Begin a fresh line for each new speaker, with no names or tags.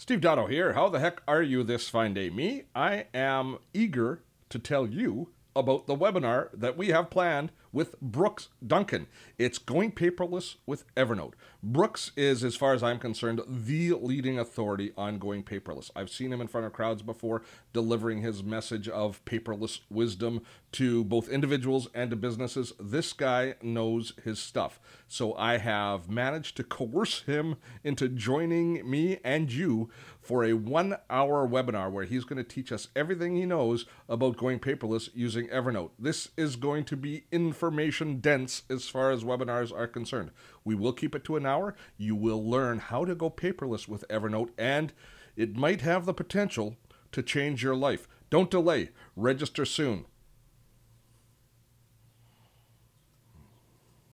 Steve Dotto here. How the heck are you this fine day? Me? I am eager to tell you about the webinar that we have planned with Brooks Duncan. It's going paperless with Evernote. Brooks is, as far as I'm concerned, the leading authority on going paperless. I've seen him in front of crowds before delivering his message of paperless wisdom to both individuals and to businesses. This guy knows his stuff. So I have managed to coerce him into joining me and you for a one hour webinar where he's going to teach us everything he knows about going paperless using using Evernote. This is going to be information dense as far as webinars are concerned. We will keep it to an hour. You will learn how to go paperless with Evernote, and it might have the potential to change your life. Don't delay. Register soon.